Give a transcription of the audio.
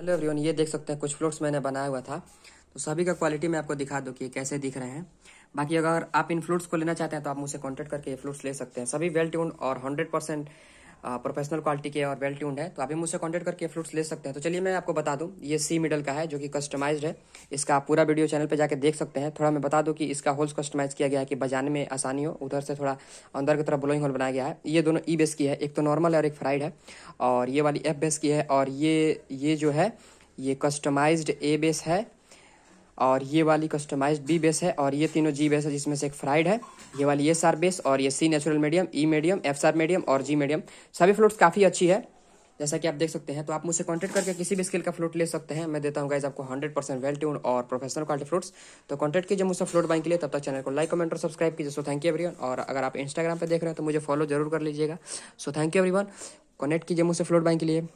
hello everyone ये देख सकते हैं कुछ फ्लोट्स मैंने बनाया हुआ था तो सभी का क्वालिटी मैं आपको दिखा दूँ कि कैसे दिख रहे हैं बाकी अगर आप इन फ्लोट्स को लेना चाहते हैं तो आप मुझसे कॉन्टेक्ट करके ये फ्लोट्स ले सकते हैं सभी वेल ट्यून और हंड्रेड परसेंट प्रोफेशनल क्वालिटी के और वेल ट्यून्ड है तो आप भी मुझसे कॉन्टेक्ट करके फ्लूट्स ले सकते हैं तो चलिए मैं आपको बता दूँ ये सी मिडल का है जो कि कस्टमाइज्ड है इसका आप पूरा वीडियो चैनल पर जाकर देख सकते हैं थोड़ा मैं बता दूँ कि इसका होल्स कस्टमाइज किया गया है कि बजाने में आसानी हो उधर से थोड़ा अंदर की तरफ ब्लोइंग होल बनाया गया है ये दोनों ई बेस की है एक तो नॉर्मल है और एक फ्राइड है और ये वाली एफ बेस की है और ये ये जो है ये कस्टमाइज्ड ए बेस है और ये वाली कस्टमाइज बी बेस है और ये तीनों जी बेस है जिसमें से एक फ्राइड है ये वाली एस आर बेस और ये C natural medium E medium F sharp medium और जी मीडियम सभी फ्लोट्स काफ़ी अच्छी है जैसा कि आप देख सकते हैं तो आप मुझसे कांटेक्ट करके किसी भी स्किल का फ्लोट ले सकते हैं मैं देता हूँ गाइज आपको 100 परसेंट वेल ट्यून और प्रोफेशनल क्वालिटी फ्लोट्स तो कांटेक्ट कीजिए मुझसे फ्लोट बाइंग के लिए तब तक चैनल को लाइक कमेंट और सब्सक्राइब कीजिए सो थैंक यू एवरीवन और अगर आप इंस्टाग्राम पर देख रहे हैं तो मुझे फॉलो जरूर कर लीजिएगा so thank you everyone connect कीजिए मुझसे फ्लोट बाइंग के लिए